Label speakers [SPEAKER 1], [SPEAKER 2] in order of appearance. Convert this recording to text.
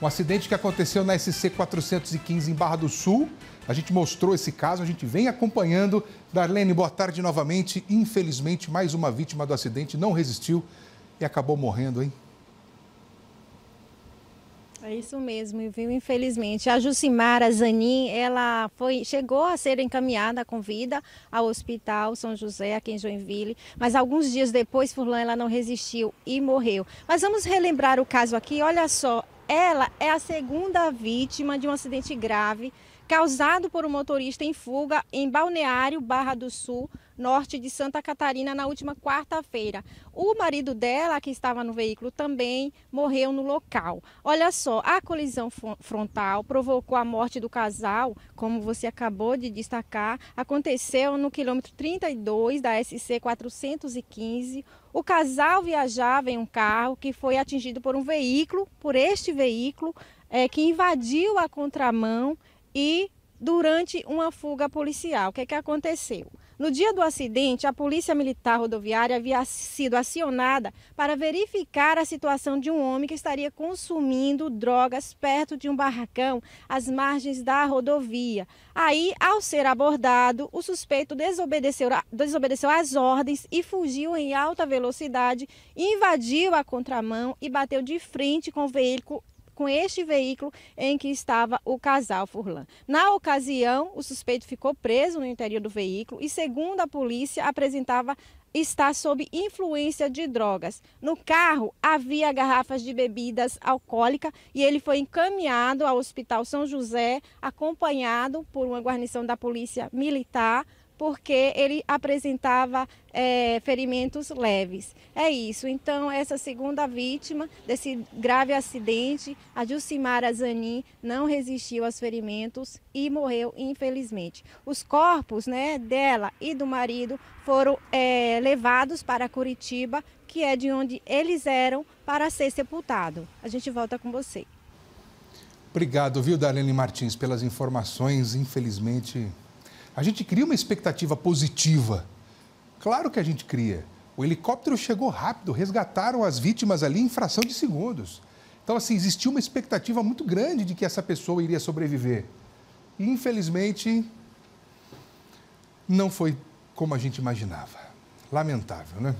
[SPEAKER 1] Um acidente que aconteceu na SC 415 em Barra do Sul. A gente mostrou esse caso, a gente vem acompanhando. Darlene, boa tarde novamente. Infelizmente, mais uma vítima do acidente não resistiu e acabou morrendo, hein?
[SPEAKER 2] É isso mesmo, viu? Infelizmente, a Jucimara Zanin, ela foi, chegou a ser encaminhada com vida ao Hospital São José, aqui em Joinville, mas alguns dias depois, Furlan, ela não resistiu e morreu. Mas vamos relembrar o caso aqui, olha só, ela é a segunda vítima de um acidente grave causado por um motorista em fuga em Balneário Barra do Sul, norte de Santa Catarina, na última quarta-feira. O marido dela, que estava no veículo também, morreu no local. Olha só, a colisão frontal provocou a morte do casal, como você acabou de destacar, aconteceu no quilômetro 32 da SC 415. O casal viajava em um carro que foi atingido por um veículo, por este veículo, é, que invadiu a contramão e durante uma fuga policial. O que, é que aconteceu? No dia do acidente, a Polícia Militar Rodoviária havia sido acionada para verificar a situação de um homem que estaria consumindo drogas perto de um barracão às margens da rodovia. Aí, ao ser abordado, o suspeito desobedeceu, desobedeceu às ordens e fugiu em alta velocidade, invadiu a contramão e bateu de frente com o veículo com este veículo em que estava o casal Furlan. Na ocasião, o suspeito ficou preso no interior do veículo e, segundo a polícia, apresentava está sob influência de drogas. No carro havia garrafas de bebidas alcoólicas e ele foi encaminhado ao Hospital São José, acompanhado por uma guarnição da Polícia Militar porque ele apresentava é, ferimentos leves. É isso. Então, essa segunda vítima desse grave acidente, a Jucimara Zanin, não resistiu aos ferimentos e morreu, infelizmente. Os corpos né, dela e do marido foram é, levados para Curitiba, que é de onde eles eram, para ser sepultado. A gente volta com você.
[SPEAKER 1] Obrigado, viu, Darlene Martins, pelas informações. Infelizmente, a gente cria uma expectativa positiva. Claro que a gente cria. O helicóptero chegou rápido, resgataram as vítimas ali em fração de segundos. Então, assim, existia uma expectativa muito grande de que essa pessoa iria sobreviver. E, infelizmente, não foi como a gente imaginava. Lamentável, né?